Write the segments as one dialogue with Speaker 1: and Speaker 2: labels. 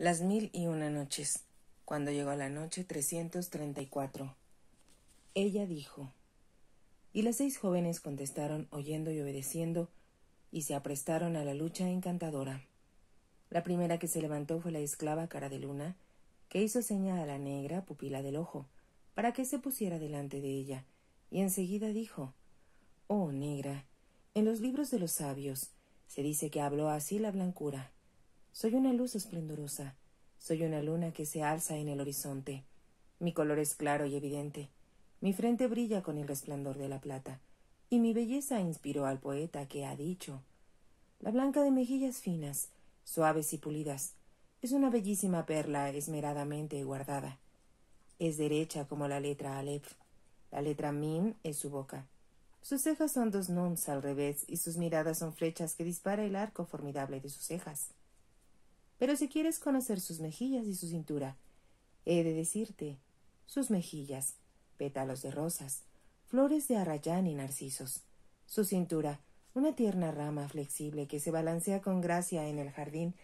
Speaker 1: Las mil y una noches. Cuando llegó la noche cuatro, Ella dijo. Y las seis jóvenes contestaron oyendo y obedeciendo, y se aprestaron a la lucha encantadora. La primera que se levantó fue la esclava cara de luna, que hizo seña a la negra pupila del ojo, para que se pusiera delante de ella, y enseguida dijo Oh negra, en los libros de los sabios se dice que habló así la blancura. Soy una luz esplendorosa. Soy una luna que se alza en el horizonte. Mi color es claro y evidente. Mi frente brilla con el resplandor de la plata, y mi belleza inspiró al poeta que ha dicho La blanca de mejillas finas, suaves y pulidas, es una bellísima perla esmeradamente guardada. Es derecha como la letra Aleph. La letra Min es su boca. Sus cejas son dos nuns al revés y sus miradas son flechas que dispara el arco formidable de sus cejas. Pero si quieres conocer sus mejillas y su cintura, he de decirte, sus mejillas, pétalos de rosas, flores de arrayán y narcisos, su cintura, una tierna rama flexible que se balancea con gracia en el jardín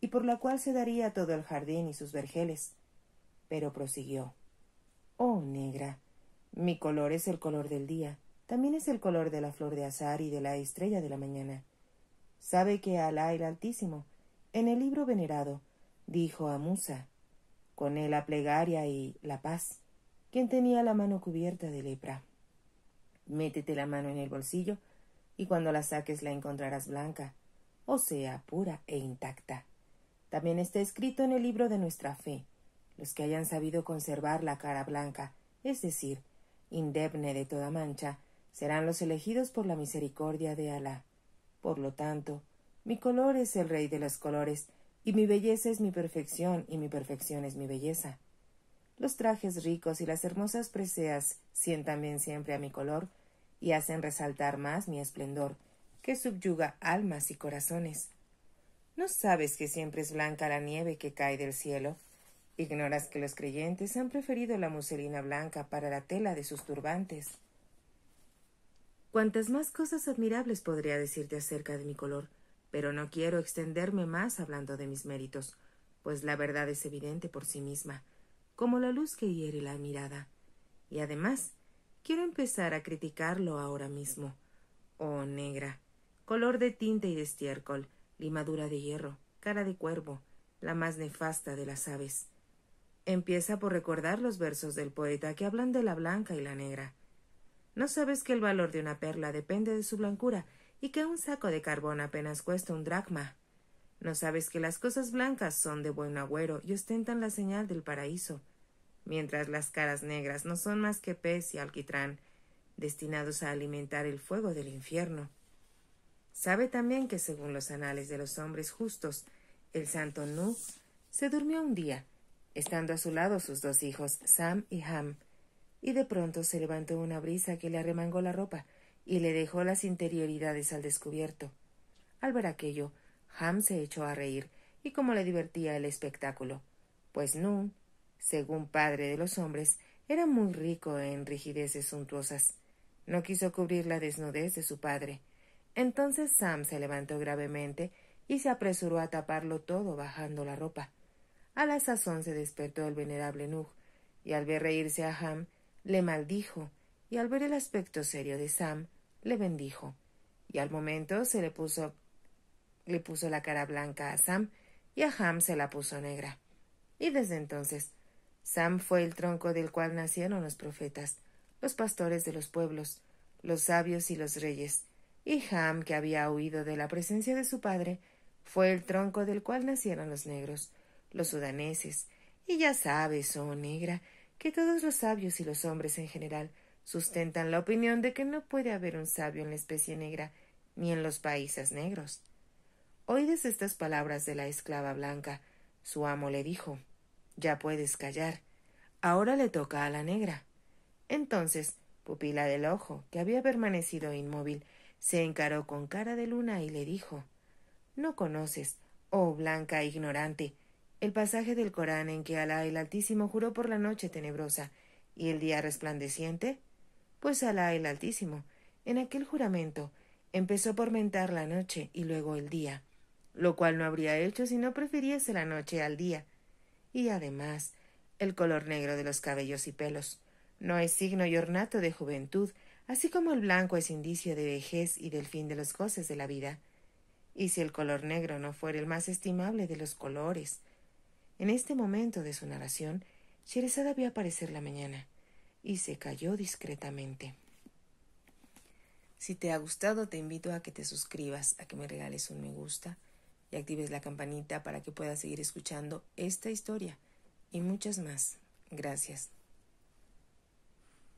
Speaker 1: y por la cual se daría todo el jardín y sus vergeles. Pero prosiguió. Oh, negra, mi color es el color del día, también es el color de la flor de azar y de la estrella de la mañana. Sabe que Alá el Altísimo en el libro venerado, dijo a Musa, con él la plegaria y la paz, quien tenía la mano cubierta de lepra. Métete la mano en el bolsillo, y cuando la saques la encontrarás blanca, o sea, pura e intacta. También está escrito en el libro de nuestra fe, los que hayan sabido conservar la cara blanca, es decir, indemne de toda mancha, serán los elegidos por la misericordia de Alá. Por lo tanto, mi color es el rey de los colores, y mi belleza es mi perfección, y mi perfección es mi belleza. Los trajes ricos y las hermosas preseas sientan bien siempre a mi color, y hacen resaltar más mi esplendor, que subyuga almas y corazones. ¿No sabes que siempre es blanca la nieve que cae del cielo? Ignoras que los creyentes han preferido la muselina blanca para la tela de sus turbantes. Cuántas más cosas admirables podría decirte acerca de mi color, pero no quiero extenderme más hablando de mis méritos, pues la verdad es evidente por sí misma, como la luz que hiere la mirada. Y además, quiero empezar a criticarlo ahora mismo. Oh, negra, color de tinta y de estiércol, limadura de hierro, cara de cuervo, la más nefasta de las aves. Empieza por recordar los versos del poeta que hablan de la blanca y la negra. No sabes que el valor de una perla depende de su blancura y que un saco de carbón apenas cuesta un dracma. No sabes que las cosas blancas son de buen agüero y ostentan la señal del paraíso, mientras las caras negras no son más que pez y alquitrán, destinados a alimentar el fuego del infierno. Sabe también que, según los anales de los hombres justos, el santo Nu se durmió un día, estando a su lado sus dos hijos, Sam y Ham, y de pronto se levantó una brisa que le arremangó la ropa, y le dejó las interioridades al descubierto. Al ver aquello, Ham se echó a reír, y como le divertía el espectáculo, pues Nun, según padre de los hombres, era muy rico en rigideces suntuosas. No quiso cubrir la desnudez de su padre. Entonces Sam se levantó gravemente y se apresuró a taparlo todo bajando la ropa. A la sazón se despertó el venerable Nug, y al ver reírse a Ham, le maldijo, y al ver el aspecto serio de Sam, le bendijo, y al momento se le puso le puso la cara blanca a Sam y a Ham se la puso negra. Y desde entonces, Sam fue el tronco del cual nacieron los profetas, los pastores de los pueblos, los sabios y los reyes, y Ham, que había huido de la presencia de su padre, fue el tronco del cual nacieron los negros, los sudaneses, y ya sabes, oh negra, que todos los sabios y los hombres en general sustentan la opinión de que no puede haber un sabio en la especie negra ni en los países negros. Oídes estas palabras de la esclava blanca, su amo le dijo Ya puedes callar. Ahora le toca a la negra. Entonces, pupila del ojo, que había permanecido inmóvil, se encaró con cara de luna y le dijo No conoces, oh blanca ignorante, el pasaje del Corán en que Alá el Altísimo juró por la noche tenebrosa y el día resplandeciente? pues Alá el Altísimo. En aquel juramento empezó por mentar la noche y luego el día, lo cual no habría hecho si no prefiriese la noche al día. Y además, el color negro de los cabellos y pelos no es signo y ornato de juventud, así como el blanco es indicio de vejez y del fin de los goces de la vida. Y si el color negro no fuera el más estimable de los colores. En este momento de su narración, Sherezada vio aparecer la mañana y se cayó discretamente. Si te ha gustado, te invito a que te suscribas, a que me regales un me gusta y actives la campanita para que puedas seguir escuchando esta historia y muchas más. Gracias.